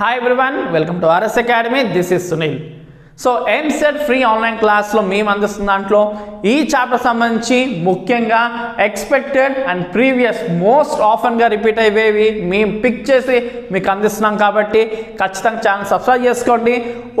Hi everyone welcome to R S academy this is Sunil so EAMCET free online క్లాస్లో మేము అందిస్తున్న దాంట్లో ఈ చాప్టర్ సంబంధించి ముఖ్యంగా ఎక్స్పెక్టెడ్ అండ్ ప్రీవియస్ మోస్ట్ ఆఫన్గా రిపీట్ అయ్యేవి మేము పిక్ చేసి మీకు అందిస్తున్నాం కాబట్టి ఖచ్చితంగా ఛానల్ సబ్స్క్రైబ్ చేసుకోండి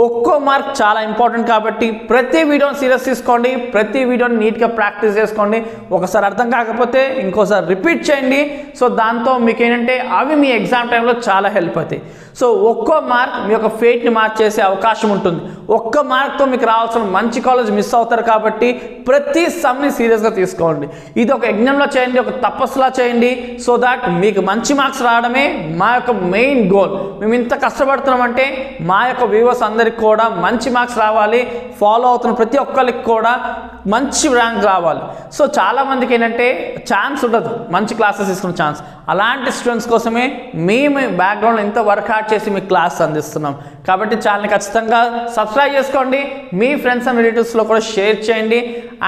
ఒక్కో మార్క్ చాలా ఇంపార్టెంట్ కాబట్టి ప్రతి వీడియోని సీరియస్ తీసుకోండి ప్రతి వీడియోని నీట్గా ప్రాక్టీస్ చేసుకోండి ఒకసారి అర్థం కాకపోతే ఇంకోసారి రిపీట్ చేయండి సో దాంతో మీకు ఏంటంటే అవి మీ ఎగ్జామ్ టైంలో చాలా హెల్ప్ అవుతాయి సో ఒక్కో మార్క్ మీ యొక్క ఫేట్ని మార్చేసే అవకాశం ఉంటుంది ఒక్క మార్క్తో మీకు రావాల్సిన మంచి కాలేజ్ మిస్ అవుతారు కాబట్టి ప్రతి సమ్ని సీరియస్గా తీసుకోండి ఇది ఒక యజ్ఞంలో చేయండి ఒక తపస్సులా చేయండి సో దాట్ మీకు మంచి మార్క్స్ రావడమే మా యొక్క మెయిన్ గోల్ మేము ఇంత కష్టపడుతున్నామంటే మా యొక్క వ్యూవర్స్ అందరికి కూడా మంచి మార్క్స్ రావాలి ఫాలో అవుతున్న ప్రతి ఒక్కరికి కూడా మంచి ర్యాంక్ రావాలి సో చాలామందికి ఏంటంటే ఛాన్స్ ఉండదు మంచి క్లాసెస్ తీసుకున్న ఛాన్స్ అలాంటి స్టూడెంట్స్ కోసమే మేము బ్యాక్గ్రౌండ్ ఎంతో వర్కౌట్ చేసి మీకు క్లాస్ అందిస్తున్నాం కాబట్టి ఛానల్ని ఖచ్చితంగా సబ్స్క్రైబ్ చేసుకోండి మీ ఫ్రెండ్స్ అండ్ రిలేటివ్స్లో కూడా షేర్ చేయండి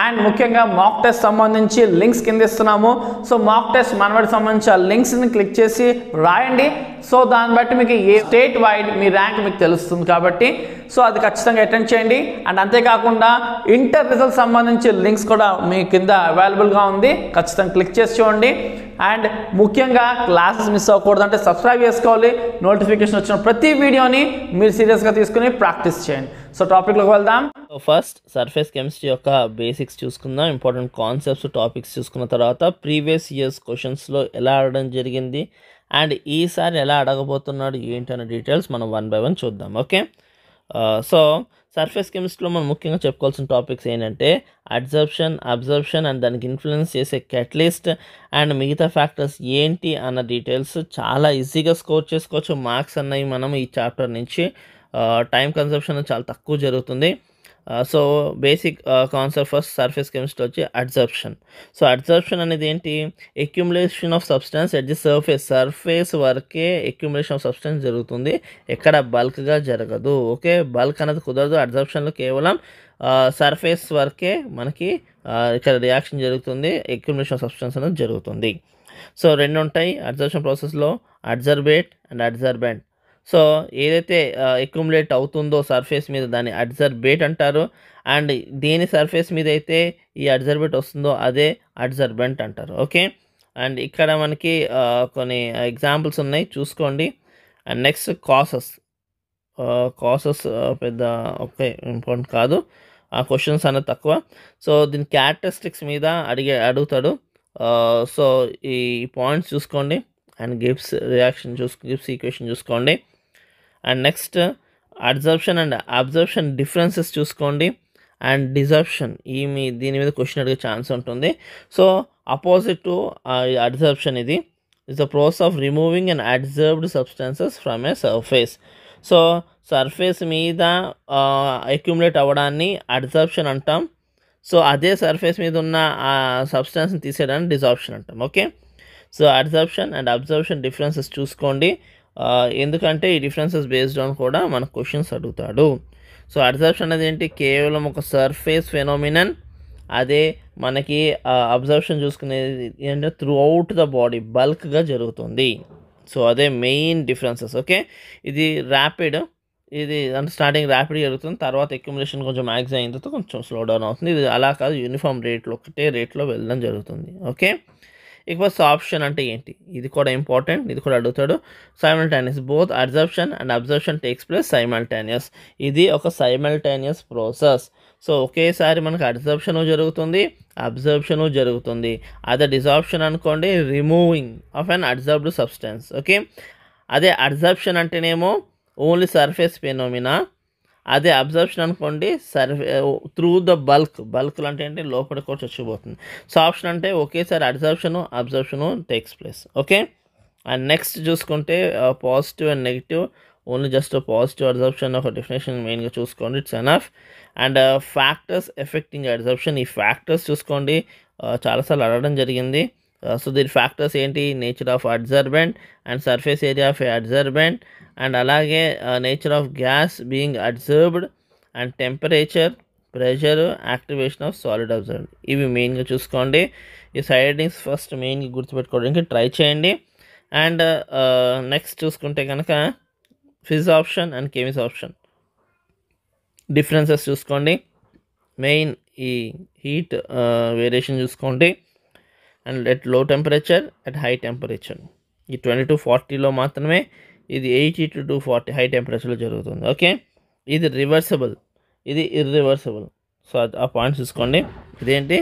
అండ్ ముఖ్యంగా మాక్ టెస్ట్ సంబంధించి లింక్స్ కింద ఇస్తున్నాము సో మాక్ టెస్ట్ మనవాడికి సంబంధించి ఆ లింక్స్ని క్లిక్ చేసి రాయండి సో దాన్ని బట్టి మీకు ఏ స్టేట్ వైడ్ మీ ర్యాంక్ మీకు తెలుస్తుంది కాబట్టి సో అది ఖచ్చితంగా అటెండ్ చేయండి అండ్ అంతేకాకుండా ఇంటర్ రిజల్ట్ సంబంధించి లింక్స్ కూడా మీ కింద అవైలబుల్గా ఉంది ఖచ్చితంగా క్లిక్ చేసి చూడండి అండ్ ముఖ్యంగా క్లాసెస్ మిస్ అవ్వకూడదు అంటే సబ్స్క్రైబ్ చేసుకోవాలి నోటిఫికేషన్ వచ్చిన ప్రతి వీడియోని మీరు సీరియస్గా తీసుకుని ప్రాక్టీస్ చేయండి సో టాపిక్లోకి వెళ్దాం ఫస్ట్ సర్ఫేస్ కెమిస్ట్రీ యొక్క బేసిక్స్ చూసుకుందాం ఇంపార్టెంట్ కాన్సెప్ట్స్ టాపిక్స్ చూసుకున్న తర్వాత ప్రీవియస్ ఇయర్స్ క్వశ్చన్స్లో ఎలా అడగడం జరిగింది అండ్ ఈసారి ఎలా అడగబోతున్నాడు ఏంటనే డీటెయిల్స్ మనం వన్ బై వన్ చూద్దాం ఓకే సో uh, సర్ఫేస్ కెమిస్ట్రీలో మనం ముఖ్యంగా చెప్పుకోవాల్సిన టాపిక్స్ ఏంటంటే అడ్జర్ప్షన్ అబ్జర్ప్షన్ అండ్ దానికి ఇన్ఫ్లుయెన్స్ చేసే కెటలిస్ట్ అండ్ మిగతా ఫ్యాక్టర్స్ ఏంటి అన్న డీటెయిల్స్ చాలా ఈజీగా స్కోర్ చేసుకోవచ్చు మార్క్స్ అన్నవి మనం ఈ చాప్టర్ నుంచి టైం కన్సంప్షన్ చాలా తక్కువ జరుగుతుంది so basic concept first surface chemistry వచ్చి అడ్జర్ప్షన్ సో అడ్జర్ప్షన్ అనేది ఏంటి accumulation of substance at the surface surface వరకే ఎక్యుములేషన్ ఆఫ్ సబ్స్టెన్స్ జరుగుతుంది ఎక్కడ బల్క్గా జరగదు ఓకే బల్క్ అనేది కుదరదు అడ్జర్ప్షన్లో కేవలం సర్ఫేస్ వరకే మనకి ఇక్కడ రియాక్షన్ జరుగుతుంది ఎక్యుములేషన్ ఆఫ్ సబ్స్టెన్స్ అనేది జరుగుతుంది సో రెండు ఉంటాయి అడ్జర్ప్షన్ ప్రాసెస్లో అడ్జర్బేట్ అండ్ అడ్జర్బెంట్ సో ఏదైతే అక్యుములేట్ అవుతుందో సర్ఫేస్ మీద దాన్ని అడ్జర్బేట్ అంటారు అండ్ దేని సర్ఫేస్ మీద అయితే ఈ అడ్జర్బేట్ వస్తుందో అదే అడ్జర్బెంట్ అంటారు ఓకే అండ్ ఇక్కడ మనకి కొన్ని ఎగ్జాంపుల్స్ ఉన్నాయి చూసుకోండి అండ్ నెక్స్ట్ కాసెస్ కాసెస్ పెద్ద ఓకే ఇంపార్టెంట్ కాదు ఆ క్వశ్చన్స్ అనేది తక్కువ సో దీని క్యారెక్టరిస్టిక్స్ మీద అడిగే అడుగుతాడు సో ఈ పాయింట్స్ చూసుకోండి అండ్ గిఫ్ట్స్ రియాక్షన్ చూసు గిఫ్ట్స్ ఈక్వేషన్ చూసుకోండి and next absorption and absorption differences చూసుకోండి అండ్ డిజర్ప్షన్ ఈ మీ దీని మీద క్వశ్చన్ అడిగే ఛాన్స్ ఉంటుంది సో అపోజిట్ టు అబ్జర్ప్షన్ ఇది is the process of removing and absorbed substances from a surface so surface మీద అక్యుములేట్ అవ్వడాన్ని అడ్జర్ప్షన్ అంటాం సో అదే సర్ఫేస్ మీద ఉన్న ఆ సబ్స్టెన్స్ని తీసేయడానికి డిజార్ప్షన్ అంటాం okay so adsorption and absorption differences చూసుకోండి ఎందుకంటే ఈ డిఫరెన్సెస్ బేస్డ్ ఆన్ కూడా మన క్వశ్చన్స్ అడుగుతాడు సో అబ్జర్ప్షన్ అనేది ఏంటి కేవలం ఒక సర్ఫేస్ ఫెనోమినన్ అదే మనకి అబ్జర్ప్షన్ చూసుకునేది ఏంటంటే త్రూ అవుట్ ద బాడీ బల్క్గా జరుగుతుంది సో అదే మెయిన్ డిఫరెన్సెస్ ఓకే ఇది ర్యాపిడ్ ఇది అంటే స్టార్టింగ్ ర్యాపిడ్ జరుగుతుంది తర్వాత అక్యుములేషన్ కొంచెం మ్యాక్స్ అయిన తర్వాత కొంచెం స్లో డౌన్ అవుతుంది ఇది అలా కాదు యూనిఫామ్ రేట్లో ఒకటే రేట్లో వెళ్ళడం జరుగుతుంది ఓకే ఇకపోతే ఆప్షన్ అంటే ఏంటి ఇది కూడా ఇంపార్టెంట్ ఇది కూడా అడుగుతాడు simultaneous both absorption and absorption takes place simultaneous ఇది ఒక సైమల్టైనియస్ ప్రాసెస్ సో ఒకేసారి మనకు అబ్జర్ప్షను జరుగుతుంది అబ్జర్ప్షను జరుగుతుంది అదే డిజార్ప్షన్ అనుకోండి removing of an absorbed substance okay అదే అబ్జర్ప్షన్ అంటేనేమో ఓన్లీ సర్ఫేస్ పెనోమినా అదే అబ్జర్ప్షన్ అనుకోండి సర్వే త్రూ ద బల్క్ బల్క్లు అంటే ఏంటి లోపల కూడా చచ్చిపోతుంది సో ఆప్షన్ అంటే ఒకేసారి absorption absorption takes place okay and next చూసుకుంటే positive and negative only just positive absorption ఒక డెఫినేషన్ మెయిన్గా చూసుకోండి it's enough and factors affecting adsorption ఈ ఫ్యాక్టర్స్ చూసుకోండి చాలాసార్లు అడగడం జరిగింది సో దీని ఫ్యాక్టర్స్ ఏంటి nature of adsorbent and surface area of adsorbent and అలాగే nature of gas being absorbed and temperature pressure activation of solid absorbed ఇవి మెయిన్గా చూసుకోండి ఈ సైడింగ్స్ ఫస్ట్ మెయిన్గా గుర్తుపెట్టుకోవడానికి ట్రై చేయండి అండ్ నెక్స్ట్ uh, చూసుకుంటే కనుక physisorption and chemisorption differences చూసుకోండి మెయిన్ ఈ హీట్ వేరియేషన్ uh, చూసుకోండి and at low temperature at high temperature ఈ ట్వంటీ టు ఫార్టీలో మాత్రమే ఇది eighty to two forty high టెంపరేచర్లో జరుగుతుంది ఓకే ఇది రివర్సబుల్ ఇది ఇర్రివర్సబుల్ సో ఆ పాయింట్స్ చూసుకోండి ఇదేంటి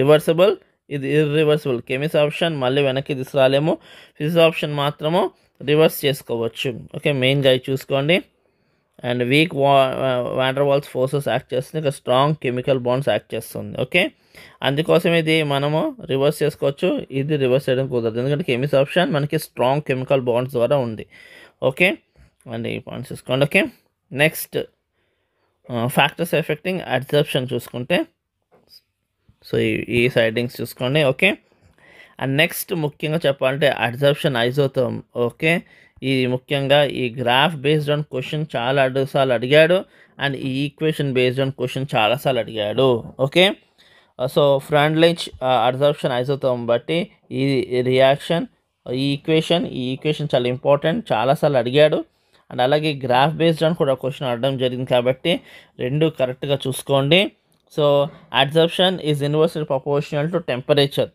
రివర్సబుల్ ఇది ఇర్రివర్సబుల్ కెమిస్ ఆప్షన్ మళ్ళీ వెనక్కి తీసుకురాలేము ఫిజిక్స్ ఆప్షన్ మాత్రము రివర్స్ చేసుకోవచ్చు ఓకే మెయిన్గా చూసుకోండి and weak van Waals forces act చేస్తుంది ఇక స్ట్రాంగ్ కెమికల్ బాండ్స్ యాక్ట్ చేస్తుంది ఓకే అందుకోసం ఇది మనము రివర్స్ చేసుకోవచ్చు ఇది రివర్స్ చేయడం కుదరదు ఎందుకంటే కెమిస్ ఆప్షన్ మనకి స్ట్రాంగ్ కెమికల్ బాండ్స్ ద్వారా ఉంది ఓకే అండ్ ఈ పాయింట్స్ చూసుకోండి okay next factors affecting adsorption చూసుకుంటే సో ఈ సైడింగ్స్ చూసుకోండి ఓకే అండ్ నెక్స్ట్ ముఖ్యంగా చెప్పాలంటే అడ్సెప్షన్ ఐజోథర్మ్ ఓకే ఇది ముఖ్యంగా ఈ గ్రాఫ్ బేస్డ్ ఆన్ క్వశ్చన్ చాలా అడుగుసార్లు అడిగాడు అండ్ ఈ ఈక్వేషన్ బేస్డ్ ఆన్ క్వశ్చన్ చాలాసార్లు అడిగాడు okay so Freundlich absorption isotherm బట్టి ఈ రియాక్షన్ ఈ ఈక్వేషన్ ఈ ఈక్వేషన్ చాలా ఇంపార్టెంట్ చాలాసార్లు అడిగాడు అండ్ అలాగే గ్రాఫ్ బేస్డ్ అని కూడా క్వశ్చన్ అడగడం జరిగింది కాబట్టి రెండు కరెక్ట్గా చూసుకోండి so adsorption is inversely proportional to temperature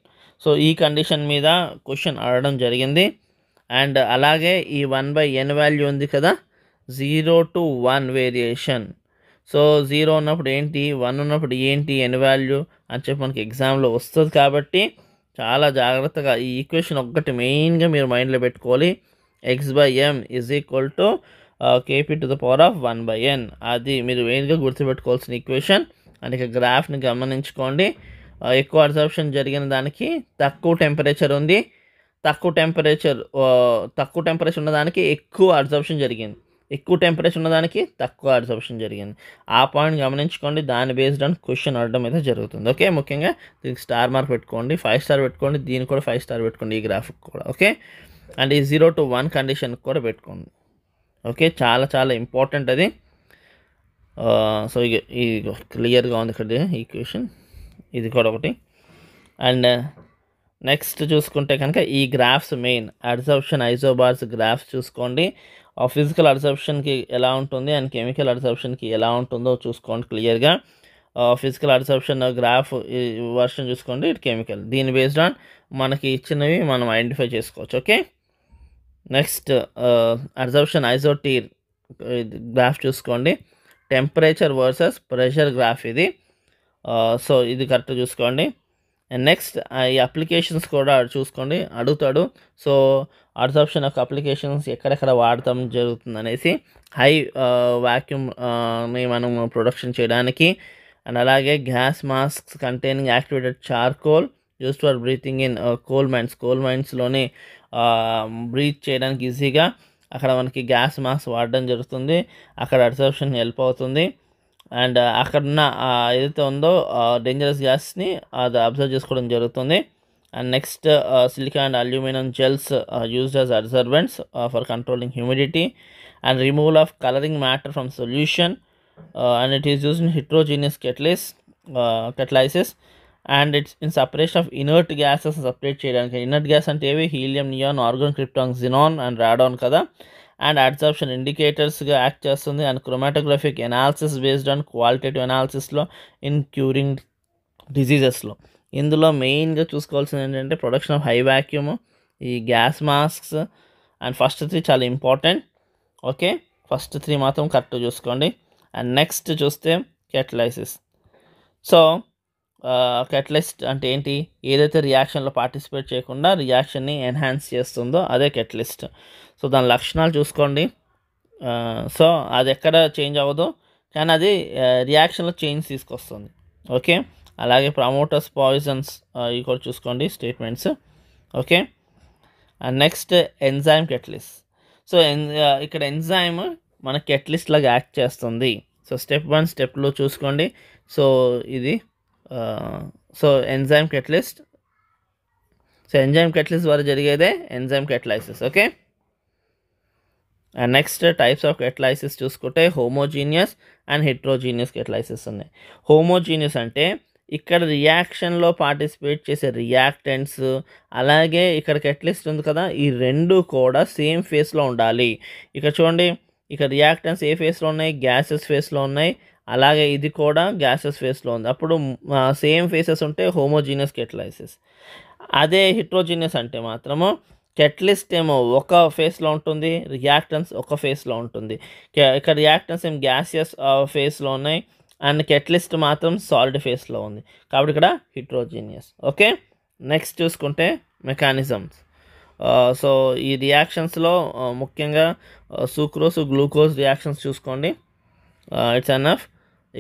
so ఈ కండిషన్ మీద క్వశ్చన్ అడగడం జరిగింది అండ్ అలాగే ఈ వన్ బై ఎన్ వాల్యూ ఉంది కదా zero to one variation so zero ఉన్నప్పుడు ఏంటి వన్ ఉన్నప్పుడు ఏంటి ఎన్ వాల్యూ అని చెప్పి మనకి ఎగ్జామ్లో వస్తుంది కాబట్టి చాలా జాగ్రత్తగా ఈ ఈక్వేషన్ ఒక్కటి మెయిన్గా మీరు మైండ్లో పెట్టుకోవాలి x by m is equal to K P to the power of one by N అది మీరు మెయిన్గా గుర్తుపెట్టుకోవాల్సిన ఈక్వేషన్ అండ్ ఇక గ్రాఫ్ని గమనించుకోండి ఎక్కువ అబ్జర్ప్షన్ జరిగిన దానికి తక్కువ టెంపరేచర్ ఉంది తక్కువ టెంపరేచర్ తక్కువ టెంపరేచర్ ఉన్నదానికి ఎక్కువ అబ్జర్ప్షన్ జరిగింది ఎక్కువ టెంపరేచర్ ఉన్నదానికి తక్కువ అబ్జర్ప్షన్ జరిగింది ఆ పాయింట్ గమనించుకోండి దాని బేస్డ్ ఆన్ క్వశ్చన్ అడడం అయితే జరుగుతుంది ఓకే ముఖ్యంగా దీనికి స్టార్ మార్క్ పెట్టుకోండి ఫైవ్ స్టార్ పెట్టుకోండి దీన్ని కూడా ఫైవ్ స్టార్ పెట్టుకోండి ఈ గ్రాఫిక్ కూడా ఓకే అండ్ ఈ జీరో టు వన్ కండిషన్ కూడా పెట్టుకోండి ఓకే చాలా చాలా ఇంపార్టెంట్ అది సో ఇది క్లియర్గా ఉంది ఇక్కడ ఈ క్వశ్చన్ ఇది కూడా ఒకటి అండ్ నెక్స్ట్ చూసుకుంటే కనుక ఈ graphs main adsorption isobars graphs చూసుకోండి ఆ ఫిజికల్ అడ్జప్షన్కి ఎలా ఉంటుంది అండ్ కెమికల్ అడ్జప్షన్కి ఎలా ఉంటుందో చూసుకోండి క్లియర్గా ఫిజికల్ అడ్జప్షన్ గ్రాఫ్ వర్షన్ చూసుకోండి ఇట్ కెమికల్ దీని బేస్డ్ ఆన్ మనకి ఇచ్చినవి మనం ఐడెంటిఫై చేసుకోవచ్చు okay next adsorption isostere graph చూసుకోండి టెంపరేచర్ వర్సెస్ ప్రెషర్ గ్రాఫ్ ఇది సో ఇది కరెక్ట్ చూసుకోండి అండ్ నెక్స్ట్ ఈ అప్లికేషన్స్ కూడా చూసుకోండి అడుగుతాడు సో అడాప్షన్ ఆఫ్ అప్లికేషన్స్ ఎక్కడెక్కడ వాడటం జరుగుతుంది అనేసి హై వాక్యూమ్ని మనం ప్రొడక్షన్ చేయడానికి అండ్ అలాగే gas mask containing activated charcoal use for breathing in coal mines coal మైన్స్లోని బ్రీత్ చేయడానికి ఈజీగా అక్కడ మనకి గ్యాస్ మాస్క్ వాడడం జరుగుతుంది అక్కడ అబ్సర్ప్షన్ హెల్ప్ అవుతుంది అండ్ అక్కడున్న ఏదైతే ఉందో డేంజరస్ గ్యాస్ని అది అబ్జర్వ్ చేసుకోవడం జరుగుతుంది and next silica and aluminium gels used as absorbents for controlling humidity and removal of colouring matter from solution and it is used in heterogeneous catalysis catalysis and it's in separation of inert gases separate చేయడానికి inert gas అంటే ఏవి helium neon argon krypton xenon and radon కదా and adsorption ఇండికేటర్స్గా act చేస్తుంది and chromatographic analysis based on qualitative ఎనాలిసిస్లో in curing డిజీజెస్లో ఇందులో మెయిన్గా చూసుకోవాల్సింది ఏంటంటే ప్రొడక్షన్ ఆఫ్ హై వ్యాక్యూమ్ ఈ gas masks and first three చాలా ఇంపార్టెంట్ ఓకే ఫస్ట్ త్రీ మాత్రం కరెక్ట్ చూసుకోండి అండ్ నెక్స్ట్ చూస్తే కెటలైసిస్ సో కెటలిస్ట్ అంటే ఏంటి ఏదైతే రియాక్షన్లో పార్టిసిపేట్ చేయకుండా రియాక్షన్ని ఎన్హాన్స్ చేస్తుందో అదే కెటలిస్ట్ సో దాని లక్షణాలు చూసుకోండి సో అది ఎక్కడ చేంజ్ అవ్వదు కానీ అది రియాక్షన్లో చేంజ్ తీసుకొస్తుంది ఓకే అలాగే ప్రమోటర్స్ పాయిజన్స్ ఇవి కూడా చూసుకోండి statements okay next enzyme catalysis so ఇక్కడ ఎంజైమ్ మన కెట్లిస్ట్ లాగా యాక్ట్ చేస్తుంది so step one step two చూసుకోండి సో ఇది so enzyme catalyst so enzyme catalyst ద్వారా జరిగేదే enzyme catalysis okay next types of catalysis చూసుకుంటే హోమోజీనియస్ అండ్ హెట్రోజీనియస్ కెటలైసిస్ ఉన్నాయి హోమోజీనియస్ అంటే ఇక్కడ రియాక్షన్లో పార్టిసిపేట్ చేసే రియాక్టెంట్స్ అలాగే ఇక్కడ కెటలిస్ట్ ఉంది కదా ఈ రెండు కూడా సేమ్ ఫేస్లో ఉండాలి ఇక్కడ చూడండి ఇక్కడ రియాక్టెన్స్ ఏ ఫేస్లో ఉన్నాయి గ్యాసెస్ ఫేస్లో ఉన్నాయి అలాగే ఇది కూడా గ్యాసెస్ ఫేస్లో ఉంది అప్పుడు సేమ్ ఫేసెస్ ఉంటే హోమోజీనియస్ కెటలైసిస్ అదే హిట్రోజీనియస్ అంటే మాత్రము కెట్లిస్ట్ ఏమో ఒక ఫేస్లో ఉంటుంది రియాక్టన్స్ ఒక ఫేస్లో ఉంటుంది ఇక్కడ రియాక్టన్స్ ఏం గ్యాసియస్ ఫేస్లో ఉన్నాయి అండ్ కెట్లిస్ట్ మాత్రం సాలిడ్ ఫేస్లో ఉంది కాబట్టి ఇక్కడ హిట్రోజీనియస్ ఓకే నెక్స్ట్ చూసుకుంటే మెకానిజమ్స్ సో ఈ రియాక్షన్స్లో ముఖ్యంగా సూక్రోస్ గ్లూకోజ్ రియాక్షన్స్ చూసుకోండి ఇట్స్ అనఫ్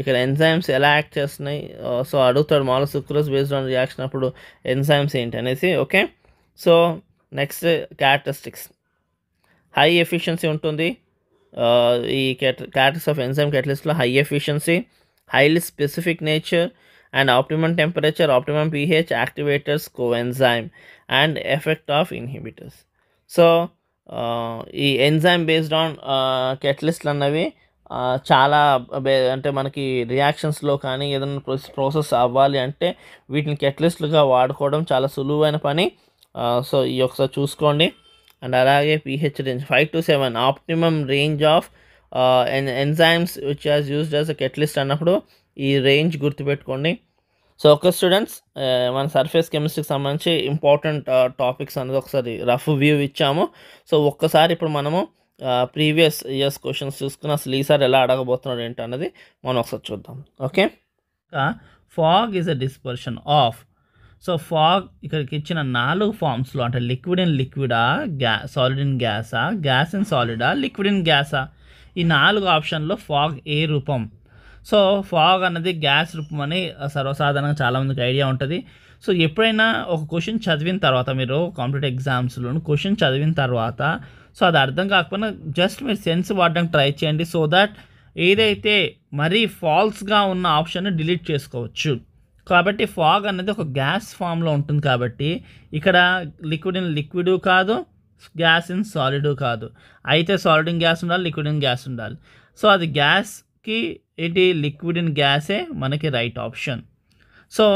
ఇక్కడ ఎంజైమ్స్ ఎలా యాక్ట్ చేస్తున్నాయి సో అడుగుతాడు మామూలు సుక్రోజ్ బేస్డ్ ఆన్ రియాక్షన్ అప్పుడు ఎంజైమ్స్ ఏంటి అనేసి okay so next characteristics high efficiency ఉంటుంది ఈ క్యారెక్టర్స్ ఆఫ్ ఎంజైమ్ క్యాటలిస్ట్లో high efficiency highly specific nature and optimum temperature optimum pH activators coenzyme and effect of inhibitors so ఈ enzyme based on కెటలిస్ట్లు అన్నవి చాలా అంటే మనకి రియాక్షన్స్లో కానీ ఏదైనా ప్రాసెస్ అవ్వాలి అంటే వీటిని కెటలిస్ట్లుగా వాడుకోవడం చాలా సులువైన పని సో ఈ ఒకసారి చూసుకోండి అండ్ అలాగే pH range five to seven optimum range of enzymes which has used as a catalyst అన్నప్పుడు ఈ రేంజ్ గుర్తుపెట్టుకోండి సో ఒక స్టూడెంట్స్ మన సర్ఫేస్ కెమిస్ట్రీకి సంబంధించి ఇంపార్టెంట్ టాపిక్స్ అనేది ఒకసారి రఫ్ వ్యూ ఇచ్చాము సో ఒక్కసారి ఇప్పుడు మనము ప్రీవియస్ ఇయర్స్ క్వశ్చన్స్ చూసుకుని అసలు ఈసారి ఎలా అడగబోతున్నాడు ఏంటన్నది మనం ఒకసారి చూద్దాం okay fog is a dispersion of so fog ఇక్కడికి ఇచ్చిన నాలుగు ఫామ్స్లో అంటే లిక్విడ్ ఇన్ లిక్విడా గ్యా సాలిడ్ ఇన్ గ్యాసా గ్యాస్ ఇన్ సాలిడా లిక్విడ్ ఇన్ గ్యాసా ఈ నాలుగు ఆప్షన్లో ఫాగ్ ఏ రూపం సో ఫాగ్ అన్నది గ్యాస్ రూపం అని సర్వసాధారణంగా చాలామందికి ఐడియా ఉంటుంది సో ఎప్పుడైనా ఒక క్వశ్చన్ చదివిన తర్వాత మీరు కాంపిటేటివ్ ఎగ్జామ్స్లో క్వశ్చన్ చదివిన తర్వాత సో అది అర్థం కాకపోయినా జస్ట్ మీరు సెన్స్ వాడడానికి ట్రై చేయండి సో దట్ ఏదైతే మరీ ఫాల్స్గా ఉన్న ఆప్షన్ డిలీట్ చేసుకోవచ్చు కాబట్టి ఫాగ్ అన్నది ఒక గ్యాస్ ఫామ్లో ఉంటుంది కాబట్టి ఇక్కడ లిక్విడ్ ఇన్ లిక్విడ్ కాదు గ్యాస్ ఇన్ సాలిడు కాదు అయితే సాలిడ్ ఇన్ గ్యాస్ ఉండాలి లిక్విడ్ ఇన్ గ్యాస్ ఉండాలి సో అది గ్యాస్కి ఏంటి లిక్విడ్ ఇన్ గ్యాసే మనకి రైట్ ఆప్షన్ సో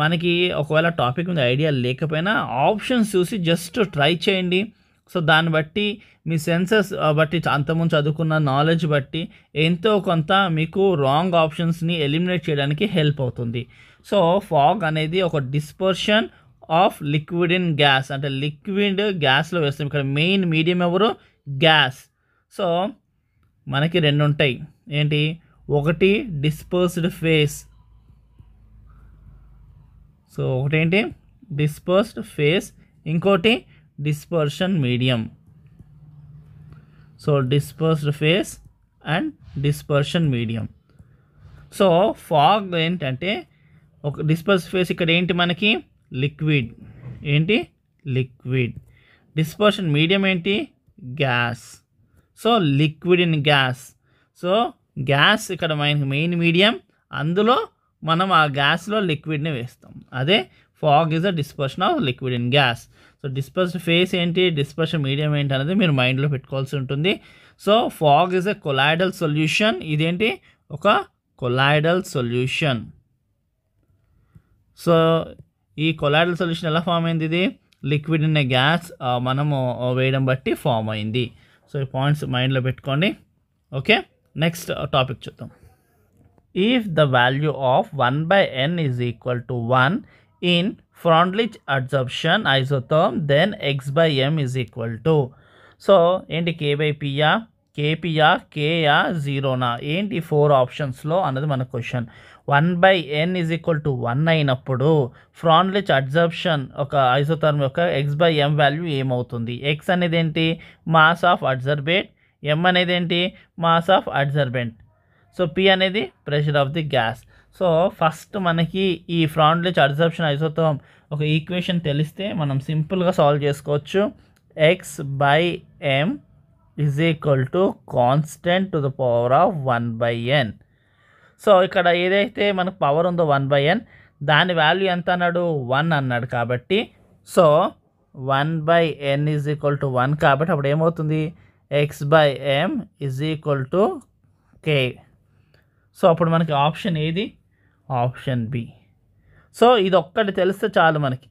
మనకి ఒకవేళ టాపిక్ మీద ఐడియా లేకపోయినా ఆప్షన్స్ చూసి జస్ట్ ట్రై చేయండి సో దాన్ని బట్టి మీ సెన్సెస్ బట్టి అంతకుముందు చదువుకున్న నాలెడ్జ్ బట్టి ఎంతో కొంత మీకు రాంగ్ ఆప్షన్స్ని ఎలిమినేట్ చేయడానికి హెల్ప్ అవుతుంది సో ఫాగ్ అనేది ఒక dispersion of liquid in gas అంటే లిక్విడ్ గ్యాస్లో వేస్తాం ఇక్కడ మెయిన్ మీడియం ఎవరు గ్యాస్ సో మనకి రెండు ఉంటాయి ఏంటి ఒకటి డిస్పర్స్డ్ ఫేస్ సో ఒకటేంటి డిస్పర్స్డ్ ఫేస్ ఇంకోటి dispersion medium so dispersed phase and dispersion medium so fog ఏంటంటే ఒక డిస్పర్స్ ఫేస్ ఇక్కడ ఏంటి మనకి లిక్విడ్ ఏంటి లిక్విడ్ డిస్పర్షన్ మీడియం ఏంటి gas so liquid in gas so gas ఇక్కడ మెయిన్ మెయిన్ మీడియం అందులో మనం ఆ గ్యాస్లో లిక్విడ్ని వేస్తాం అదే fog is the dispersion of liquid in gas so dispersed phase ఏంటి డిస్పర్షన్ మీడియం ఏంటి అనేది మీరు మైండ్లో పెట్టుకోవాల్సి ఉంటుంది so fog is a colloidal solution ఇదేంటి ఒక కొలాయిడల్ సొల్యూషన్ సో ఈ కొలాయిడల్ సొల్యూషన్ ఎలా ఫామ్ అయింది ఇది లిక్విడ్ ఉన్న గ్యాస్ మనము వేయడం బట్టి ఫామ్ అయింది సో ఈ పాయింట్స్ మైండ్లో పెట్టుకోండి ఓకే నెక్స్ట్ టాపిక్ చూద్దాం if the value of one by n is equal to one in Freundlich adsorption isotherm then x by m is equal to so ఏంటి కే బై పియా కేపియా కేయా జీరోనా ఏంటి four ఆప్షన్స్లో అన్నది మన question one by n is equal to one అయినప్పుడు Freundlich adsorption ఒక isotherm యొక్క x by m value ఏమవుతుంది x అనేది ఏంటి మాస్ ఆఫ్ అడ్జర్బేట్ ఎం అనేది ఏంటి mass of adsorbent so p అనేది pressure of the gas so first మనకి ఈ ఫ్రాండ్లిచ్ అడ్సెప్షన్ ఐసోథోమ్ ఒక ఈక్వేషన్ తెలిస్తే మనం సింపుల్గా సాల్వ్ చేసుకోవచ్చు x by m equal to constant to the power of one by n so ఇక్కడ ఏదైతే మనకు పవర్ ఉందో వన్ బై ఎన్ దాని వాల్యూ ఎంత అన్నాడు వన్ అన్నాడు కాబట్టి so one by n is equal to one కాబట్టి అప్పుడు ఏమవుతుంది x by m is equal to k so అప్పుడు మనకి ఆప్షన్ ఏది ఆప్షన్ బి సో ఇది ఒక్కటి తెలిస్తే చాలు మనకి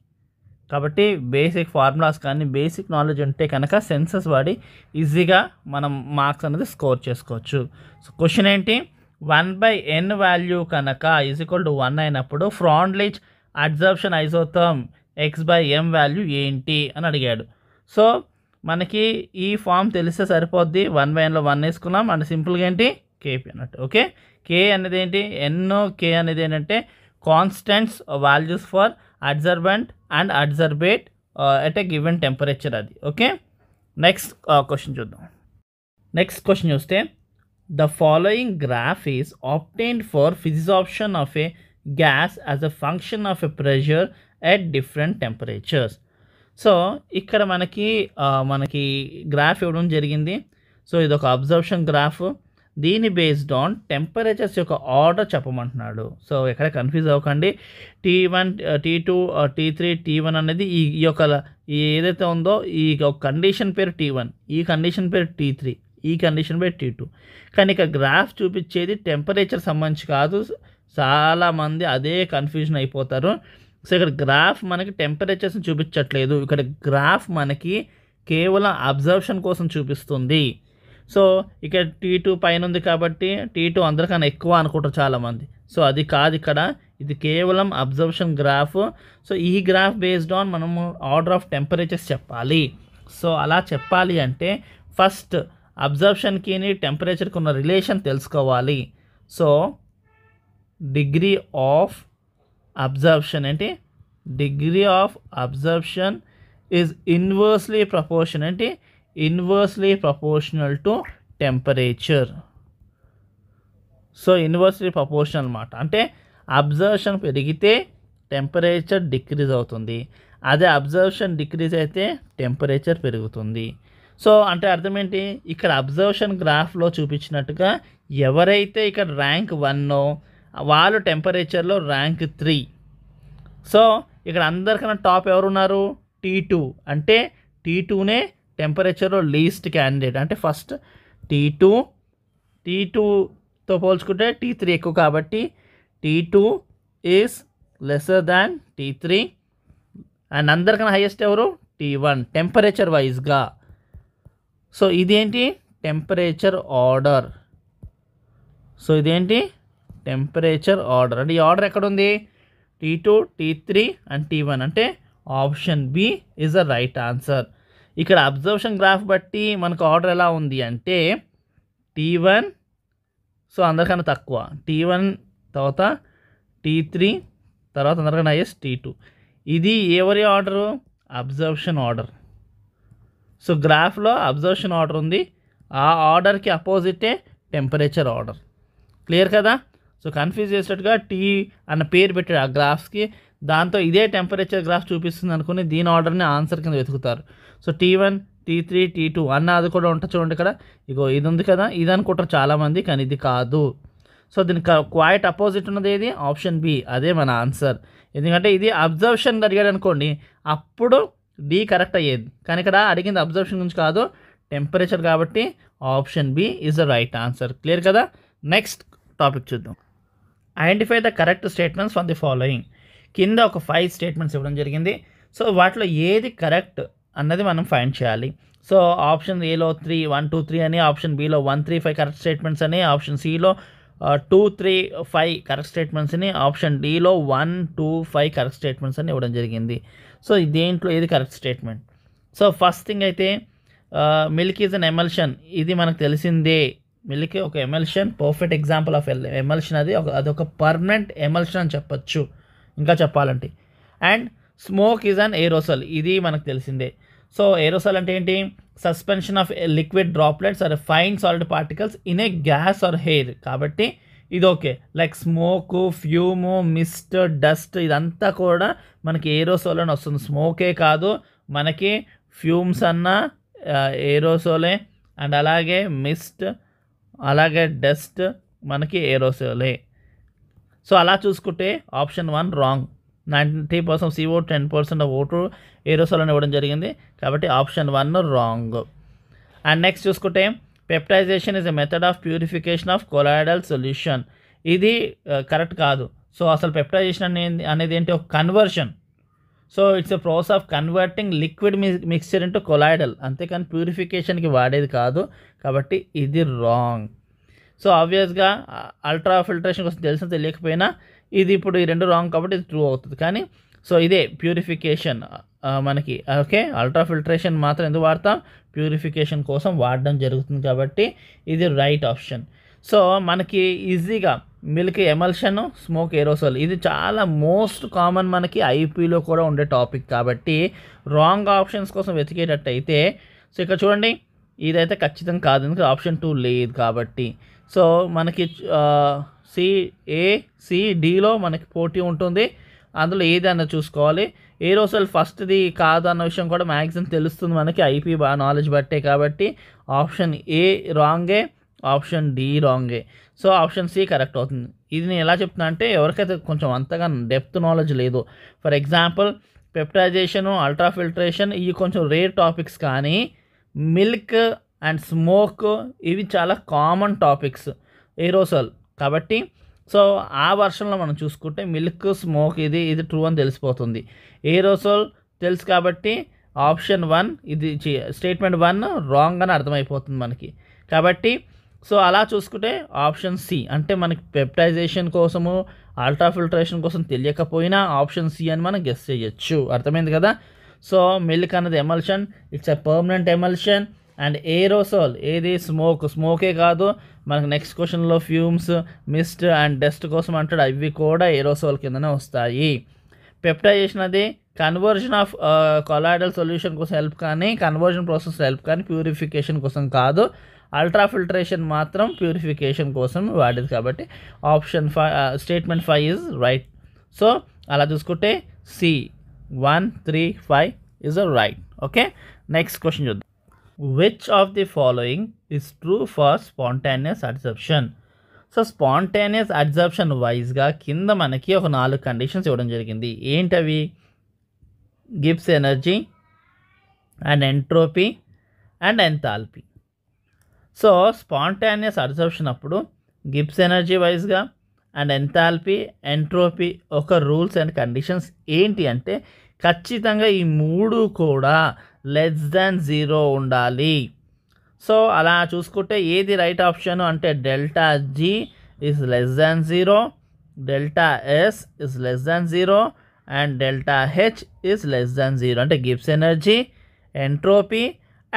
కాబట్టి బేసిక్ ఫార్ములాస్ కానీ బేసిక్ నాలెడ్జ్ ఉంటే కనుక సెన్సెస్ వాడి ఈజీగా మనం మార్క్స్ అనేది స్కోర్ చేసుకోవచ్చు సో క్వశ్చన్ ఏంటి వన్ బై ఎన్ వాల్యూ కనుక ఈజ్ ఈక్వల్ టు వన్ అయినప్పుడు Freundlich absorption isotherm x by m value ఏంటి అని అడిగాడు సో మనకి ఈ ఫామ్ తెలిస్తే సరిపోద్ది వన్ బై ఎన్లో వన్ వేసుకున్నాం అండ్ సింపుల్గా ఏంటి కేపీ అన్నట్టు ఓకే కే అనేది ఏంటి ఎన్నో కే అనేది ఏంటంటే constants values for adsorbent and adsorbate at a given temperature అది ఓకే నెక్స్ట్ క్వశ్చన్ చూద్దాం నెక్స్ట్ క్వశ్చన్ చూస్తే the following graph is obtained for option of a gas as a function of a pressure at different temperatures so ఇక్కడ మనకి uh, మనకి graph ఇవ్వడం జరిగింది so ఇది ఒక అబ్జర్వేషన్ గ్రాఫ్ దీని బేస్డ్ ఆన్ టెంపరేచర్స్ యొక్క ఆర్డర్ చెప్పమంటున్నాడు సో ఎక్కడ కన్ఫ్యూజ్ అవ్వకండి T one T two T three T one అనేది ఈ ఈ యొక్క ఏదైతే ఉందో ఈ కండిషన్ పేరు టీ వన్ ఈ కండిషన్ పేరు టీ త్రీ ఈ కండిషన్ పేరు టీ టూ కానీ ఇక గ్రాఫ్ చూపించేది టెంపరేచర్ సంబంధించి కాదు చాలామంది అదే కన్ఫ్యూజన్ అయిపోతారు సో ఇక్కడ గ్రాఫ్ మనకి టెంపరేచర్స్ని చూపించట్లేదు ఇక్కడ గ్రాఫ్ మనకి కేవలం అబ్జర్వేషన్ కోసం చూపిస్తుంది సో ఇక టీ టూ పైన ఉంది కాబట్టి టీ టూ అందరికన్నా ఎక్కువ అనుకుంటారు చాలామంది సో అది కాదు ఇక్కడ ఇది కేవలం అబ్జర్వేషన్ గ్రాఫ్ సో ఈ గ్రాఫ్ బేస్డ్ ఆన్ మనము ఆర్డర్ ఆఫ్ టెంపరేచర్స్ చెప్పాలి సో అలా చెప్పాలి అంటే ఫస్ట్ అబ్జర్ప్షన్కి టెంపరేచర్కి ఉన్న రిలేషన్ తెలుసుకోవాలి సో డిగ్రీ ఆఫ్ అబ్జర్వేషన్ ఏంటి degree of absorption is inversely proportion అంటే inversely proportional to temperature so inversely proportion అనమాట అంటే అబ్జర్వేషన్ పెరిగితే టెంపరేచర్ డిక్రీజ్ అవుతుంది అదే అబ్జర్వేషన్ డిక్రీజ్ అయితే టెంపరేచర్ పెరుగుతుంది సో అంటే అర్థం ఏంటి ఇక్కడ అబ్జర్వేషన్ గ్రాఫ్లో చూపించినట్టుగా ఎవరైతే ఇక్కడ ర్యాంక్ వన్నో వాళ్ళు టెంపరేచర్లో ర్యాంక్ త్రీ సో ఇక్కడ అందరికన్నా టాప్ ఎవరున్నారు టీ టూ అంటే టీ టూనే టెంపరేచర్లో లీస్ట్ క్యాండిడేట్ అంటే ఫస్ట్ టీ టూ టీ టూతో పోల్చుకుంటే టీ త్రీ ఎక్కువ కాబట్టి T two is lesser than T three and అందరికన్నా హైయెస్ట్ ఎవరు టీ వన్ టెంపరేచర్ వైజ్గా సో ఇదేంటి టెంపరేచర్ ఆర్డర్ సో ఇదేంటి టెంపరేచర్ ఆర్డర్ అంటే ఈ ఆర్డర్ ఎక్కడుంది T two T three and T one అంటే option B is the right answer ఇక్కడ అబ్జర్వేషన్ గ్రాఫ్ బట్టి మనకు ఆర్డర్ ఎలా ఉంది అంటే టీ వన్ సో అందరికన్నా తక్కువ టీ వన్ తర్వాత టీ త్రీ తర్వాత అందరికన్నా హైయెస్ట్ టీ టూ ఇది ఎవరి ఆర్డరు అబ్జర్వేషన్ ఆర్డర్ సో గ్రాఫ్లో అబ్జర్వేషన్ ఆర్డర్ ఉంది ఆ ఆర్డర్కి అపోజిటే టెంపరేచర్ ఆర్డర్ క్లియర్ కదా సో కన్ఫ్యూజ్ చేసేటట్టుగా టీ అన్న పేరు పెట్టాడు ఆ గ్రాఫ్స్కి దాంతో ఇదే టెంపరేచర్ గ్రాఫ్ చూపిస్తుంది అనుకుని దీని ఆర్డర్ని ఆన్సర్ కింద వెతుకుతారు so T one T three T two అన్న అది కూడా ఉంటుంది చూడండి ఇక్కడ ఇగో ఇది ఉంది కదా ఇది అనుకుంటారు చాలామంది కానీ ఇది కాదు సో దీనికి క్వైట్ అపోజిట్ ఉన్నది ఏది ఆప్షన్ బి అదే మన ఆన్సర్ ఎందుకంటే ఇది అబ్జర్వేషన్ అడిగాడు అనుకోండి అప్పుడు డి కరెక్ట్ అయ్యేది కానీ ఇక్కడ అడిగింది అబ్జర్వేషన్ గురించి కాదు టెంపరేచర్ కాబట్టి option B is the right answer clear కదా నెక్స్ట్ టాపిక్ చూద్దాం identify the correct statements from the following కింద ఒక ఫైవ్ స్టేట్మెంట్స్ ఇవ్వడం జరిగింది సో వాటిలో ఏది కరెక్ట్ అన్నది మనం ఫైండ్ చేయాలి సో ఆప్షన్ ఏలో త్రీ వన్ టూ త్రీ అని ఆప్షన్ బిలో one three five correct statements అని ఆప్షన్ సిలో two three five correct statements అని ఆప్షన్ డిలో one two five correct statements అని ఇవ్వడం జరిగింది సో దేంట్లో ఏది correct statement so first thing అయితే మిల్క్ ఈజ్ అన్ ఎమల్షన్ ఇది మనకు తెలిసిందే మిల్క్ ఒక emulsion perfect example of emulsion అది ఒక అదొక పర్మనెంట్ ఎమల్షన్ అని చెప్పచ్చు ఇంకా చెప్పాలంటే and smoke is an aerosol ఇది మనకు తెలిసిందే సో ఏరోసల్ అంటే ఏంటి suspension of liquid droplets or fine solid particles in a gas or air కాబట్టి ఇది okay like smoke fume mist dust ఇదంతా కూడా మనకి ఏరోసోల్ అని వస్తుంది స్మోకే కాదు మనకి ఫ్యూమ్స్ అన్న ఏరోసోలే అండ్ అలాగే మిస్ట్ అలాగే డస్ట్ మనకి ఏరోసోలే సో అలా చూసుకుంటే option one wrong ninety percent CO ten percent ఓటు ఏరోసాల్ అని ఇవ్వడం జరిగింది కాబట్టి option one wrong and next చూసుకుంటే peptization is a method of purification of colloidal solution ఇది కరెక్ట్ కాదు సో అసలు పెప్టైజేషన్ అనేది అనేది ఏంటి ఒక conversion so it's a process of converting liquid mixture into colloidal అంతేకాని ప్యూరిఫికేషన్కి వాడేది కాదు కాబట్టి ఇది రాంగ్ సో ఆబ్వియస్గా అల్ట్రా ఫిల్టరేషన్ కోసం తెలిసిన తెలియకపోయినా ఇది ఇప్పుడు ఈ రెండు రాంగ్ కాబట్టి ఇది ట్రూ అవుతుంది కానీ సో ఇదే ప్యూరిఫికేషన్ మనకి ఓకే అల్ట్రా ఫిల్టరేషన్ మాత్రం ఎందుకు వాడతాం ప్యూరిఫికేషన్ కోసం వాడడం జరుగుతుంది కాబట్టి ఇది రైట్ ఆప్షన్ సో మనకి ఈజీగా మిల్క్ ఎమల్షన్ స్మోక్ ఏరోసోల్ ఇది చాలా మోస్ట్ కామన్ మనకి ఐపీలో కూడా ఉండే టాపిక్ కాబట్టి రాంగ్ ఆప్షన్స్ కోసం వెతికేటట్టయితే సో ఇక్కడ చూడండి ఇదైతే ఖచ్చితంగా కాదు ఎందుకంటే ఆప్షన్ టూ లేదు కాబట్టి సో మనకి సిఏసిడిలో మనకి పోటీ ఉంటుంది అందులో ఏదైనా చూసుకోవాలి ఏ ఏరోసల్ ఫస్ట్ది కాదు అన్న విషయం కూడా మ్యాక్సిమం తెలుస్తుంది మనకి ఐపీ బాగా నాలెడ్జ్ బట్టే కాబట్టి ఆప్షన్ ఏ రాంగే ఆప్షన్ డి రాంగే సో ఆప్షన్ సి కరెక్ట్ అవుతుంది ఇది నేను ఎలా చెప్తున్నా అంటే ఎవరికైతే కొంచెం అంతగా డెప్త్ నాలెడ్జ్ లేదు ఫర్ ఎగ్జాంపుల్ అల్ట్రా అల్ట్రాఫిల్ట్రేషన్ ఇవి కొంచెం రేర్ టాపిక్స్ కానీ మిల్క్ అండ్ స్మోక్ ఇవి చాలా కామన్ టాపిక్స్ ఏరోసల్ కాబట్టి సో ఆ వర్షన్లో మనం చూసుకుంటే మిల్క్ స్మోక్ ఇది ఇది ట్రూ అని తెలిసిపోతుంది ఏరోసోల్ తెలుసు కాబట్టి ఆప్షన్ వన్ ఇది స్టేట్మెంట్ వన్ రాంగ్ అని అర్థమైపోతుంది మనకి కాబట్టి సో అలా చూసుకుంటే ఆప్షన్ సి అంటే మనకి పెప్టైజేషన్ కోసము అల్ట్రాఫిల్ట్రేషన్ కోసం తెలియకపోయినా ఆప్షన్ సి అని మనం గెస్ చేయొచ్చు అర్థమైంది కదా సో మిల్క్ అన్నది emulsion it's a permanent emulsion and aerosol ఏది స్మోక్ స్మోకే కాదు మనకు నెక్స్ట్ క్వశ్చన్లో ఫ్యూమ్స్ మిస్ట్ అండ్ డస్ట్ కోసం అంటాడు అవి కూడా ఏరోసోల్ కిందనే వస్తాయి పెప్టైజేషన్ అది కన్వర్జన్ ఆఫ్ కొలాయిడల్ సొల్యూషన్ కోసం హెల్ప్ కానీ కన్వర్జన్ ప్రాసెస్ హెల్ప్ కానీ ప్యూరిఫికేషన్ కోసం కాదు అల్ట్రా ఫిల్టరేషన్ మాత్రం ప్యూరిఫికేషన్ కోసం వాడేది కాబట్టి option five statement five is right so అలా చూసుకుంటే C one three five is right okay next question చూద్దాం which of the following is true for spontaneous adsorption so spontaneous adsorption వైజ్గా కింద మనకి ఒక నాలుగు కండిషన్స్ ఇవ్వడం జరిగింది ఏంటవి Gibbs energy and entropy and enthalpy so spontaneous adsorption అప్పుడు గిబ్స్ ఎనర్జీ వైజ్గా అండ్ ఎంథాల్పీ ఎంట్రోపీ ఒక రూల్స్ అండ్ కండిషన్స్ ఏంటి అంటే ఖచ్చితంగా ఈ మూడు కూడా లెస్ దెన్ జీరో ఉండాలి సో అలా చూసుకుంటే ఏది రైట్ ఆప్షన్ అంటే delta G is less than zero delta S is less than zero and delta H is less than zero అంటే Gibbs energy entropy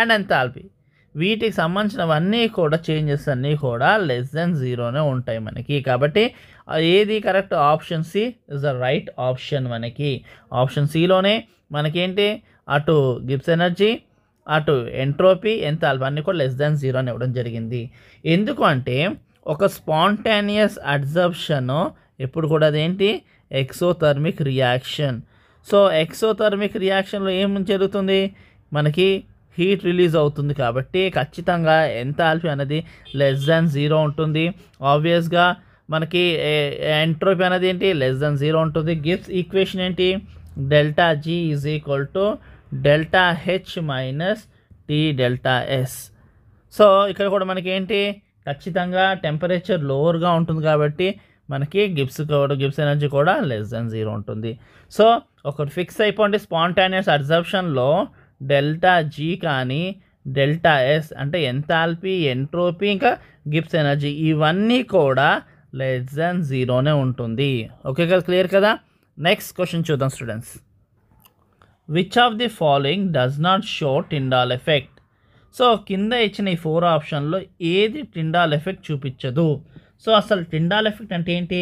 and enthalpy వీటికి సంబంధించినవన్నీ కూడా చేంజెస్ అన్నీ కూడా లెస్ దెన్ జీరోనే ఉంటాయి మనకి కాబట్టి ఏది correct option C is the right option మనకి ఆప్షన్ సిలోనే మనకేంటి అటు గిబ్స్ ఎనర్జీ అటు ఎంట్రోపీ ఎంత అవన్నీ కూడా లెస్ దాన్ జీరో అని ఇవ్వడం జరిగింది ఎందుకు అంటే ఒక స్పాంటేనియస్ అడ్జర్ప్షన్ ఎప్పుడు కూడా అదేంటి ఎక్సోథర్మిక్ రియాక్షన్ సో ఎక్సోథర్మిక్ రియాక్షన్లో ఏం జరుగుతుంది మనకి హీట్ రిలీజ్ అవుతుంది కాబట్టి ఖచ్చితంగా ఎంత ఆల్ఫీ అనేది లెస్ దాన్ జీరో ఉంటుంది ఆబ్వియస్గా మనకి ఎంట్రోపీ అనేది ఏంటి లెస్ దెన్ జీరో ఉంటుంది గిఫ్ట్స్ ఈక్వేషన్ ఏంటి delta G is equal to delta H minus T delta S so ఇక్కడ కూడా మనకి ఏంటి ఖచ్చితంగా టెంపరేచర్ లోవర్గా ఉంటుంది కాబట్టి మనకి గిప్స్ కూడా గిప్స్ ఎనర్జీ కూడా లెస్ దెన్ జీరో ఉంటుంది సో ఒకటి ఫిక్స్ అయిపోండి స్పాంటానియస్ అబ్జర్ప్షన్లో డెల్టా జీ కానీ డెల్టా ఎస్ అంటే ఎంతాల్పీ ఎంట్రోపీ ఇంకా గిప్స్ ఎనర్జీ ఇవన్నీ కూడా లెస్ దాన్ జీరోనే ఉంటుంది ఓకే కదా క్లియర్ కదా నెక్స్ట్ క్వశ్చన్ చూద్దాం students which of the following does not show Tyndall effect so కింద ఇచ్చిన ఈ ఫోర్ ఆప్షన్లో ఏది టిండాల్ ఎఫెక్ట్ చూపించదు సో అసలు టిండాల్ ఎఫెక్ట్ అంటే ఏంటి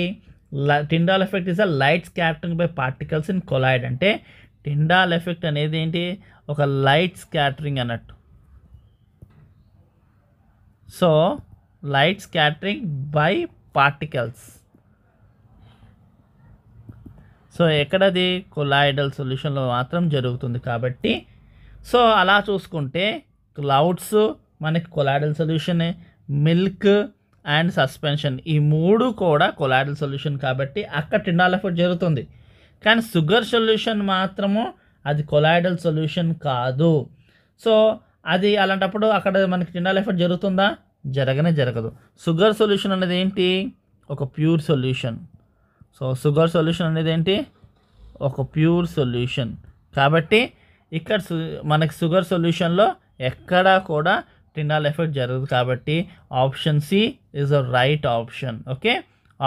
Tyndall effect is a light scattering by particles in colloid అంటే టిండాల్ ఎఫెక్ట్ అనేది ఏంటి ఒక లైట్ స్కాటరింగ్ అన్నట్టు so light scattering by particles so ఎక్కడది కొలాయిడల్ సొల్యూషన్లో మాత్రం జరుగుతుంది కాబట్టి సో అలా చూసుకుంటే క్లౌడ్స్ మనకి కొలాయిడల్ సొల్యూషనే మిల్క్ అండ్ సస్పెన్షన్ ఈ మూడు కూడా కొలాయిడల్ సొల్యూషన్ కాబట్టి అక్కడ టిండాల్ ఎఫర్ట్ జరుగుతుంది కానీ షుగర్ సొల్యూషన్ మాత్రము అది కొలాయిడల్ సొల్యూషన్ కాదు సో అది అలాంటప్పుడు అక్కడ మనకి టిండాల్ ఎఫర్ట్ జరుగుతుందా జరగనే జరగదు షుగర్ సొల్యూషన్ అనేది ఏంటి ఒక pure solution so sugar solution అనేది ఏంటి ఒక ప్యూర్ సొల్యూషన్ కాబట్టి ఇక్కడ మనకి షుగర్ సొల్యూషన్లో ఎక్కడా కూడా టినాల్ ఎఫెక్ట్ జరగదు కాబట్టి option C is a right option okay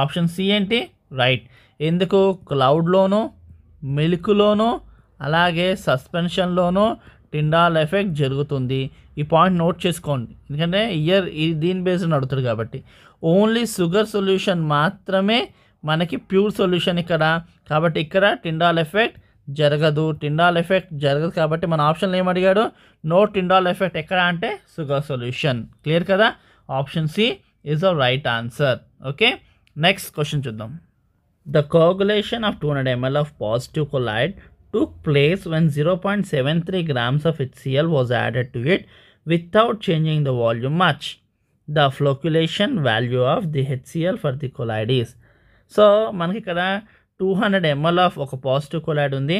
option C ఏంటి రైట్ ఎందుకు క్లౌడ్లోను మిల్క్లోను అలాగే సస్పెన్షన్లోను టిండాల్ ఎఫెక్ట్ జరుగుతుంది ఈ పాయింట్ నోట్ చేసుకోండి ఎందుకంటే ఇయర్ ఈ దీని బేస్డ్ అడుగుతాడు కాబట్టి ఓన్లీ షుగర్ సొల్యూషన్ మాత్రమే మనకి ప్యూర్ సొల్యూషన్ ఇక్కడ కాబట్టి ఇక్కడ టిండాల్ ఎఫెక్ట్ జరగదు టిండాల్ ఎఫెక్ట్ జరగదు కాబట్టి మన ఆప్షన్లు ఏం అడిగాడు నో టిండాల్ ఎఫెక్ట్ ఎక్కడ అంటే షుగర్ సొల్యూషన్ క్లియర్ కదా option C is a right answer okay next question చూద్దాం the coagulation of two hundred ml of positive colloid took place when 0.73 grams of HCl was added to it without changing the volume much. The flocculation value of the HCl for the colloides. So మనకి ఇక్కడ two hundred ml of ఒక positive colloid ఉంది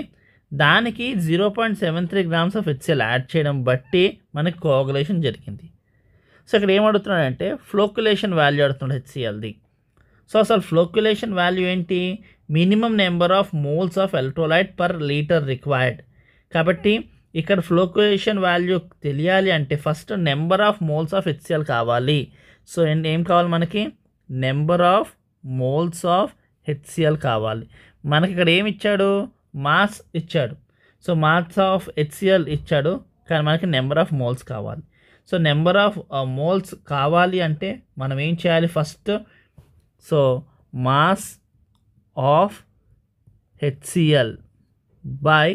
దానికి zero point seven three grams of HCl add చేయడం బట్టి మనకి coagulation జరిగింది so ఇక్కడ ఏమడుతున్నాడంటే ఫ్లోక్యులేషన్ వాల్యూ అడుగుతున్నాడు హెచ్సిఎల్ది సో అసలు ఫ్లోక్యులేషన్ వాల్యూ ఏంటి minimum number of moles of electrolyte per litre required కాబట్టి ఇక్కడ ఫ్లోక్యుయేషన్ వాల్యూ తెలియాలి అంటే first number of moles of HCl కావాలి సో ఏం కావాలి మనకి number of moles of HCl కావాలి మనకి ఇక్కడ ఏమి ఇచ్చాడు మాస్ ఇచ్చాడు సో మాస్ ఆఫ్ హెచ్సిఎల్ ఇచ్చాడు కానీ మనకి నెంబర్ ఆఫ్ మోల్స్ కావాలి సో నెంబర్ ఆఫ్ మోల్స్ కావాలి అంటే మనం ఏం చేయాలి first so mass of HCl by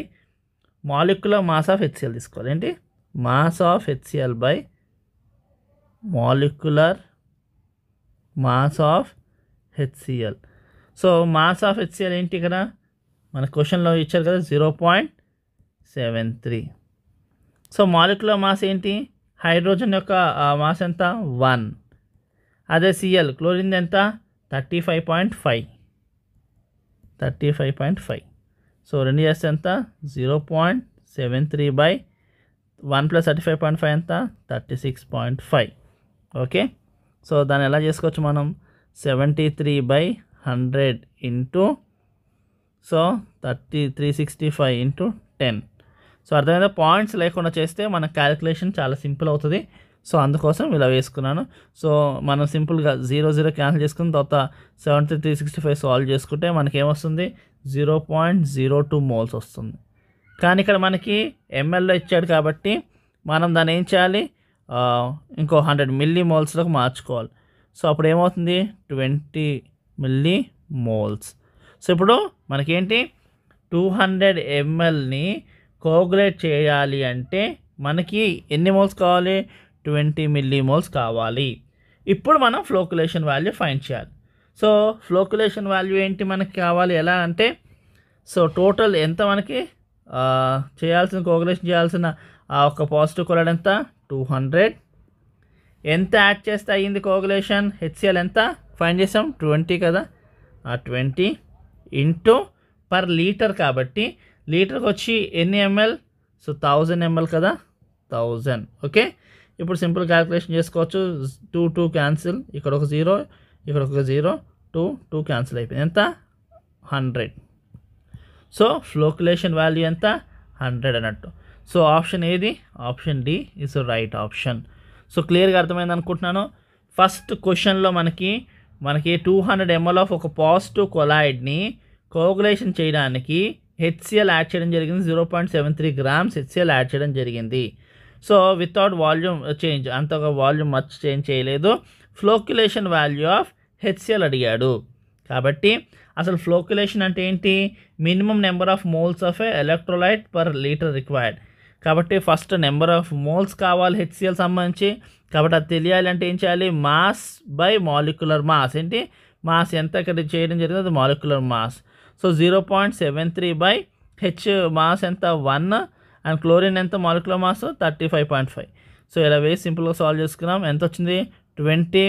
molecular mass of HCl తీసుకోవాలి ఏంటి mass of HCl by molecular mass of HCl so mass of HCl ఏంటి ఇక్కడ మన క్వశ్చన్లో ఇచ్చారు కదా zero point seven three so molecular mass ఏంటి హైడ్రోజన్ యొక్క మాస్ ఎంత వన్ అదే సిఎల్ క్లోరిన్ ఎంత thirty five point five thirty five point five so రెండు చేస్తే ఎంత zero point seven three by one plus thirty five point five ఎంత thirty six point five okay so దాన్ని ఎలా చేసుకోవచ్చు మనం seventy three by hundred into so thirty three sixty five into ten so అర్థమైతే points లేకుండా చేస్తే మన calculation చాలా సింపుల్ అవుతుంది సో అందుకోసం ఇలా వేసుకున్నాను సో మనం సింపుల్గా జీరో జీరో క్యాన్సిల్ చేసుకున్న తర్వాత seven three three sixty five solve చేసుకుంటే మనకేమొస్తుంది zero point zero two moles వస్తుంది కానీ ఇక్కడ మనకి ఎంఎల్లో ఇచ్చాడు కాబట్టి మనం దాన్ని ఏం చేయాలి ఇంకో హండ్రెడ్ మిల్లీ మోల్స్లోకి మార్చుకోవాలి సో అప్పుడు ఏమవుతుంది ట్వంటీ మిల్లీ మోల్స్ సో ఇప్పుడు మనకేంటి టూ హండ్రెడ్ ఎంఎల్ని కోగులేట్ చేయాలి అంటే మనకి ఎన్ని మోల్స్ కావాలి ట్వంటీ మిల్లీ మోల్స్ కావాలి ఇప్పుడు మనం ఫ్లోకులేషన్ వాల్యూ ఫైండ్ చేయాలి సో ఫ్లోకులేషన్ వాల్యూ ఏంటి మనకి కావాలి ఎలా అంటే సో టోటల్ ఎంత మనకి చేయాల్సిన కోకులేషన్ చేయాల్సిన ఆ ఒక పాజిటివ్ కొలడ్ ఎంత టూ హండ్రెడ్ ఎంత యాడ్ చేస్తే అయ్యింది కోకులేషన్ హెచ్సిఎల్ ఎంత ఫైన్ చేసాం ట్వంటీ కదా ఆ ట్వంటీ ఇంటూ పర్ లీటర్ కాబట్టి లీటర్కి వచ్చి ఎన్ని ఎంఎల్ సో థౌజండ్ ఎంఎల్ కదా థౌజండ్ ఓకే ఇప్పుడు సింపుల్ క్యాలిక్యులేషన్ చేసుకోవచ్చు టూ టూ క్యాన్సిల్ ఇక్కడ ఒక జీరో ఇక్కడ ఒక జీరో టూ టూ క్యాన్సిల్ అయిపోయింది ఎంత హండ్రెడ్ సో ఫ్లోక్యులేషన్ వాల్యూ ఎంత హండ్రెడ్ అన్నట్టు సో ఆప్షన్ ఏది option D is right option so క్లియర్గా అర్థమైంది అనుకుంటున్నాను ఫస్ట్ క్వశ్చన్లో మనకి మనకి టూ హండ్రెడ్ ఎంఎల్ ఆఫ్ ఒక పాజిటివ్ కొలాయిడ్ని కోగులేషన్ చేయడానికి హెచ్సిఎల్ యాడ్ చేయడం జరిగింది zero point seven three grams HCl add చేయడం జరిగింది సో వితౌట్ వాల్యూమ్ చేంజ్ అంత వాల్యూమ్ మచ్ చేంజ్ చేయలేదు ఫ్లోక్యులేషన్ వాల్యూ ఆఫ్ హెచ్సిఎల్ అడిగాడు కాబట్టి అసలు ఫ్లోక్యులేషన్ అంటే ఏంటి minimum number of moles of A electrolyte per litre required కాబట్టి ఫస్ట్ నెంబర్ ఆఫ్ మోల్స్ కావాలి హెచ్సిఎల్ సంబంధించి కాబట్టి అది తెలియాలంటే ఏం చేయాలి మాస్ బై మాలిక్యులర్ మాస్ ఏంటి మాస్ ఎంత ఇక్కడ చేయడం జరిగింది అది molecular mass so zero point seven three by H mass ఎంత వన్ అండ్ క్లోరిన్ ఎంత molecular mass thirty five point five so ఇలా వేసి సింపుల్గా సాల్వ్ చేసుకున్నాం ఎంత వచ్చింది ట్వంటీ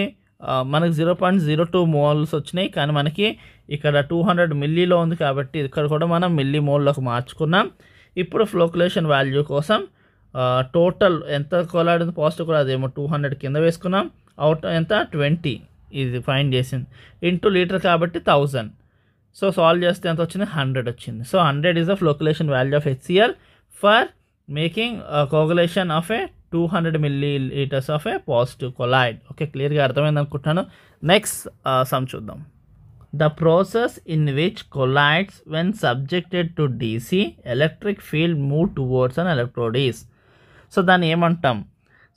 మనకి zero point zero two moles వచ్చినాయి కానీ మనకి ఇక్కడ టూ హండ్రెడ్ మిల్లీలో ఉంది కాబట్టి ఇక్కడ కూడా మనం మిల్లీ మోల్లోకి మార్చుకున్నాం ఇప్పుడు ఫ్లోకులేషన్ వాల్యూ కోసం టోటల్ ఎంత కొలాడింది పాజిటివ్ కూడా అదేమో టూ హండ్రెడ్ కింద వేసుకున్నాం అవుట్ ఎంత ట్వంటీ ఇది ఫైన్ చేసింది ఇంటూ లీటర్ కాబట్టి థౌజండ్ సో సాల్వ్ చేస్తే ఎంత వచ్చింది హండ్రెడ్ వచ్చింది so hundred is the flocculation value of HCl for making making of coagulation two hundred millilitres of a positive colloid okay క్లియర్గా అర్థమైంది అనుకుంటున్నాను నెక్స్ట్ సమ్ చూద్దాం the process in which colloids when subjected to DC electric field move towards and electrodes so దాన్ని ఏమంటాం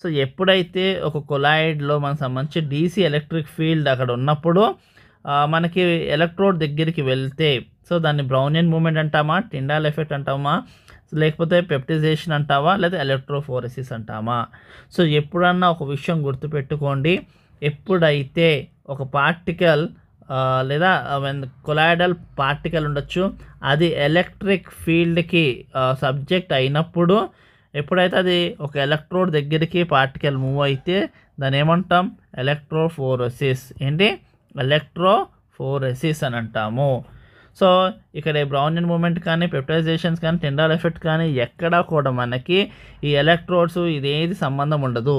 so ఎప్పుడైతే ఒక కొలాయిడ్లో మనకు సంబంధించి డీసీ ఎలక్ట్రిక్ ఫీల్డ్ అక్కడ ఉన్నప్పుడు మనకి ఎలక్ట్రోడ్ దగ్గరికి వెళ్తే సో దాన్ని బ్రౌనియన్ మూమెంట్ అంటామా టిండాల్ ఎఫెక్ట్ అంటామా లేకపోతే పెప్టిజేషన్ అంటావా లేదా ఎలక్ట్రోఫోరసిస్ అంటామా సో ఎప్పుడన్నా ఒక విషయం గుర్తుపెట్టుకోండి ఎప్పుడైతే ఒక పార్టికల్ లేదా కొలాయిడల్ పార్టికల్ ఉండొచ్చు అది ఎలక్ట్రిక్ ఫీల్డ్కి సబ్జెక్ట్ అయినప్పుడు ఎప్పుడైతే అది ఒక ఎలక్ట్రోడ్ దగ్గరికి పార్టికల్ మూవ్ అయితే దాన్ని ఏమంటాం ఎలక్ట్రోఫోరసిస్ ఏంటి ఎలక్ట్రోఫోరసిస్ అని అంటాము సో ఇక్కడ ఈ బ్రౌన్ ఇన్ మూమెంట్ కానీ పెప్టైజేషన్స్ కానీ టెండాల్ ఎఫెక్ట్ కానీ ఎక్కడా కూడా మనకి ఈ ఎలక్ట్రోడ్స్ ఇదేది సంబంధం ఉండదు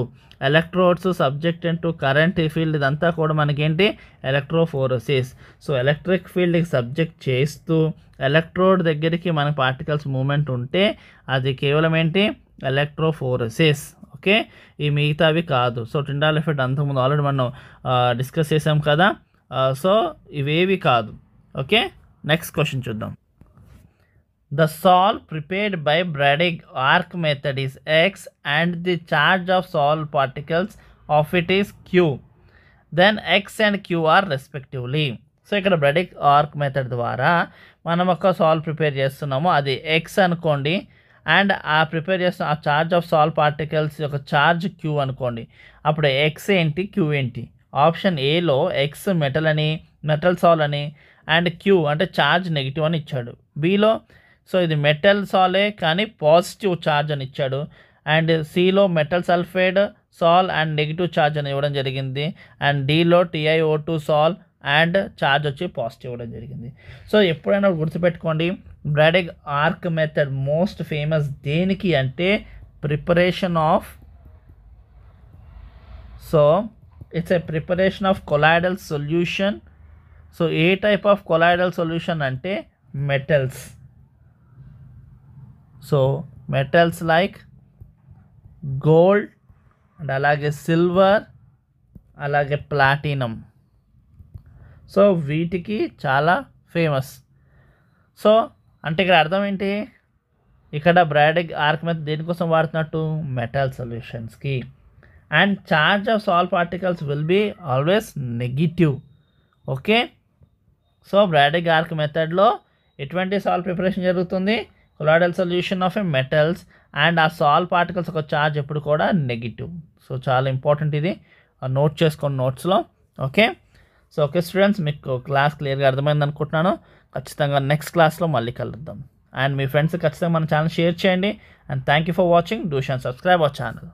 electrodes subject to current field ఇదంతా కూడా మనకేంటి ఎలక్ట్రోఫోరోసిస్ సో ఎలక్ట్రిక్ ఫీల్డ్కి సబ్జెక్ట్ చేస్తూ ఎలక్ట్రోడ్ దగ్గరికి మన పార్టికల్స్ మూమెంట్ ఉంటే అది కేవలం ఏంటి ఎలక్ట్రోఫోరోసిస్ ఓకే ఈ మిగతావి కాదు సో టిండాల్ ఎఫెక్ట్ అంతకుముందు ఆల్రెడీ మనం డిస్కస్ uh, చేసాం కదా సో uh, ఇవేవి కాదు ఓకే నెక్స్ట్ క్వశ్చన్ చూద్దాం the sol prepared by Bredig arc method is X and the charge of sol particles of it is Q then X and Q are respectively so ఇక్కడ Bredig arc method ద్వారా మనం ఒక solve prepare చేస్తున్నాము అది X అనుకోండి and ఆ prepare చేస్తున్న ఆ ఛార్జ్ ఆఫ్ సాల్వ్ పార్టికల్స్ యొక్క ఛార్జ్ క్యూ అనుకోండి అప్పుడు ఎక్స్ ఏంటి క్యూ ఏంటి ఆప్షన్ ఏలో ఎక్స్ మెటల్ అని మెటల్ సాల్ అని అండ్ క్యూ అంటే ఛార్జ్ నెగిటివ్ అని ఇచ్చాడు బిలో సో ఇది మెటల్ సాలే కానీ పాజిటివ్ ఛార్జ్ అని ఇచ్చాడు అండ్ సిలో metal sulphide sol and negative charge అని ఇవ్వడం జరిగింది అండ్ డిలో TIO two sol and charge వచ్చి పాజిటివ్ ఇవ్వడం జరిగింది సో ఎప్పుడైనా గుర్తుపెట్టుకోండి Bredig arc method most famous దేనికి అంటే preparation of so it's a preparation of colloidal solution so a type of colloidal solution అంటే metals so metals like gold and అలాగే silver అలాగే ప్లాటినం సో వీటికి చాలా ఫేమస్ సో అంటే ఇక్కడ అర్థం ఏంటి ఇక్కడ బ్రాడెగ్ ఆర్క్మెత్ దేనికోసం వాడుతున్నట్టు మెటల్ సొల్యూషన్స్కి and charge of sol particles will be always negative okay so Bredig arc మెథడ్లో ఎటువంటి సాల్ట్ ప్రిపరేషన్ జరుగుతుంది colloidal solution of a metals and ఆ సాల్ట్ పార్టికల్స్ ఒక ఛార్జ్ ఎప్పుడు కూడా నెగిటివ్ సో చాలా ఇంపార్టెంట్ ఇది నోట్ చేసుకోండి నోట్స్లో ఓకే సో ఓకే స్టూడెంట్స్ మీకు క్లాస్ క్లియర్గా అర్థమైంది అనుకుంటున్నాను ఖచ్చితంగా నెక్స్ట్ క్లాస్లో మళ్ళీ కలుద్దాం అండ్ మీ ఫ్రెండ్స్ ఖచ్చితంగా మన ఛానల్ షేర్ చేయండి and thank you for watching do share subscribe our channel